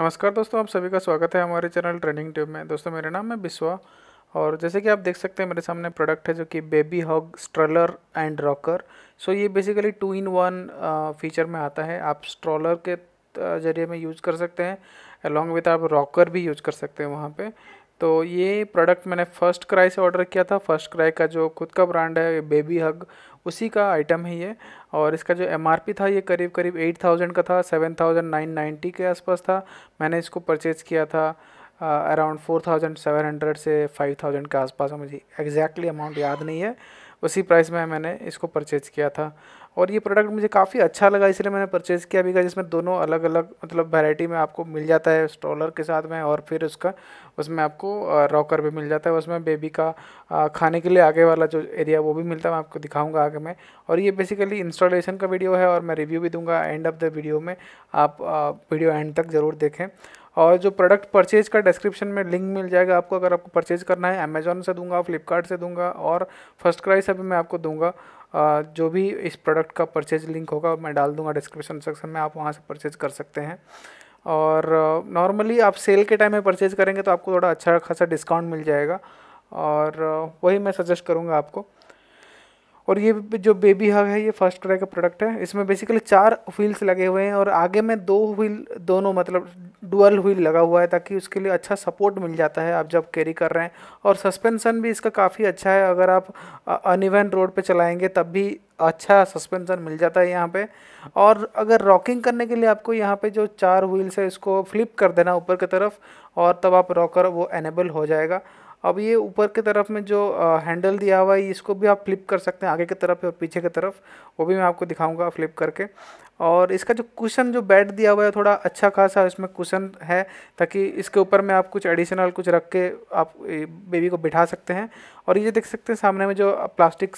नमस्कार दोस्तों आप सभी का स्वागत है हमारे चैनल ट्रेनिंग ट्यूब में दोस्तों मेरा नाम है बिस्वा और जैसे कि आप देख सकते हैं मेरे सामने प्रोडक्ट है जो कि baby hug stroller and rocker so ये basically two in one feature में आता है आप स्ट्रॉलर के जरिए में यूज कर सकते हैं अलॉन्ग विथ आप रॉकर भी यूज कर सकते हैं वहाँ पर तो ये प्रोडक्ट मैंने फ़र्स्ट क्राई से ऑर्डर किया था फर्स्ट क्राई का जो खुद का ब्रांड है बेबी हग उसी का आइटम है ये और इसका जो एम था ये करीब करीब एट थाउजेंड का था सेवन थाउजेंड नाइन नाइन्टी के आसपास था मैंने इसको परचेज़ किया था around four thousand seven hundred से फाइव थाउजेंड के आसपास मुझे एग्जैक्टली अमाउंट याद नहीं है उसी प्राइस में मैंने इसको परचेज़ किया था और ये प्रोडक्ट मुझे काफ़ी अच्छा लगा इसलिए मैंने परचेज़ किया अभी जिसमें दोनों अलग अलग मतलब वैरायटी में आपको मिल जाता है स्टॉलर के साथ में और फिर उसका उसमें आपको रॉकर भी मिल जाता है उसमें बेबी का खाने के लिए आगे वाला जो एरिया वो भी मिलता है मैं आपको दिखाऊँगा आगे में और ये बेसिकली इंस्टॉलेशन का वीडियो है और मैं रिव्यू भी दूँगा एंड ऑफ द वीडियो में आप वीडियो एंड तक ज़रूर देखें और जो प्रोडक्ट परचेज का डिस्क्रिप्शन में लिंक मिल जाएगा आपको अगर आपको परचेज करना है अमेजोन से दूंगा फ्लिपकार्ट से दूंगा और फर्स्ट क्राई से भी मैं आपको दूंगा जो भी इस प्रोडक्ट का परचेज लिंक होगा मैं डाल दूंगा डिस्क्रिप्शन सेक्शन में आप वहाँ से परचेज कर सकते हैं और नॉर्मली आप सेल के टाइम में परचेज करेंगे तो आपको थोड़ा अच्छा खासा डिस्काउंट मिल जाएगा और वही मैं सजेस्ट करूँगा आपको और ये जो बेबी हग है ये फर्स्ट क्राई का प्रोडक्ट है इसमें बेसिकली चार व्हील्स लगे हुए हैं और आगे में दो व्हील दोनों मतलब डुअल व्हील लगा हुआ है ताकि उसके लिए अच्छा सपोर्ट मिल जाता है आप जब कैरी कर रहे हैं और सस्पेंसन भी इसका काफ़ी अच्छा है अगर आप अनइवन रोड पे चलाएंगे तब भी अच्छा सस्पेंसन मिल जाता है यहाँ पे और अगर रॉकिंग करने के लिए आपको यहाँ पे जो चार व्हील्स है इसको फ्लिप कर देना ऊपर की तरफ और तब आप रॉकर वो एनेबल हो जाएगा अब ये ऊपर की तरफ में जो हैंडल दिया हुआ है इसको भी आप फ्लिप कर सकते हैं आगे की तरफ और पीछे की तरफ वो भी मैं आपको दिखाऊंगा फ्लिप करके और इसका जो कुशन जो बेड दिया हुआ है थोड़ा अच्छा खासा इसमें कुशन है ताकि इसके ऊपर में आप कुछ एडिशनल कुछ रख के आप बेबी को बिठा सकते हैं और ये देख सकते हैं सामने में जो प्लास्टिक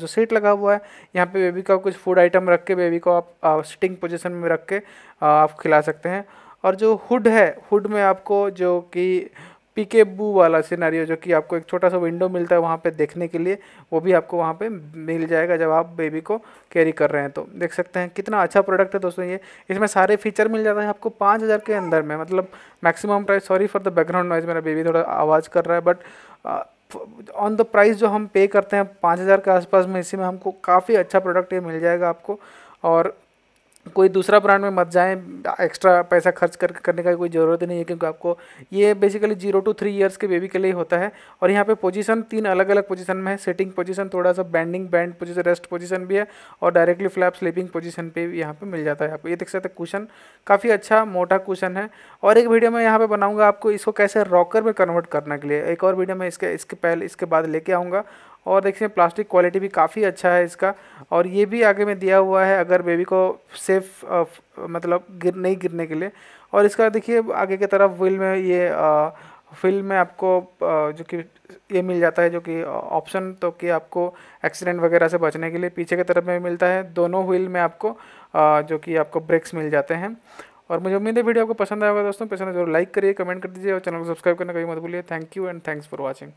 जो सीट लगा हुआ है यहाँ पे बेबी का कुछ फूड आइटम रख के बेबी को आप सिटिंग पोजिशन में रख के आप खिला सकते हैं और जो हुड है हुड में आपको जो कि पीके बू वाला सिनारियो जो कि आपको एक छोटा सा विंडो मिलता है वहाँ पे देखने के लिए वो भी आपको वहाँ पे मिल जाएगा जब आप बेबी को कैरी कर रहे हैं तो देख सकते हैं कितना अच्छा प्रोडक्ट है दोस्तों ये इसमें सारे फीचर मिल जाता है आपको पाँच हज़ार के अंदर में मतलब maximum price sorry for the background noise मेरा बेबी थोड़ा आवाज़ कर रहा है बट ऑन द प्राइस जो हम पे करते हैं पाँच हज़ार के आसपास में इसी में हमको काफ़ी अच्छा प्रोडक्ट ये मिल जाएगा आपको और कोई दूसरा ब्रांड में मत जाएं एक्स्ट्रा पैसा खर्च कर करने का कोई ज़रूरत नहीं है क्योंकि आपको ये basically zero to three years के बेबी के लिए होता है और यहाँ पे पोजीशन तीन अलग अलग पोजीशन में है सेटिंग पोजीशन थोड़ा सा bending bend position rest position भी है और डायरेक्टली फ्लैप स्लीपिंग पोजीशन पे भी यहाँ पर मिल जाता है आपको ये देख सकते हैं क्वेश्चन काफ़ी अच्छा मोटा क्वेश्चन है और एक वीडियो मैं यहाँ पर बनाऊँगा आपको इसको कैसे रॉकर में कन्वर्ट करने के लिए एक और वीडियो मैं इसके इसके पहले इसके बाद लेके आऊँगा और देखिए प्लास्टिक क्वालिटी भी काफ़ी अच्छा है इसका और ये भी आगे में दिया हुआ है अगर बेबी को सेफ मतलब गिर नहीं गिरने के लिए और इसका देखिए आगे की तरफ व्हील में ये व्हील में आपको जो कि ये मिल जाता है जो कि ऑप्शन तो कि आपको एक्सीडेंट वगैरह से बचने के लिए पीछे की तरफ में मिलता है दोनों व्हील में आपको जो कि आपको ब्रेक्स मिल जाते हैं और मुझे उम्मीद है वीडियो आपको पसंद आएगा दोस्तों पसंद है जरूर तो लाइक करिए कमेंट कर दीजिए और चैनल को सब्सक्राइब करना कभी मत भूलिए thank you and thanks for watching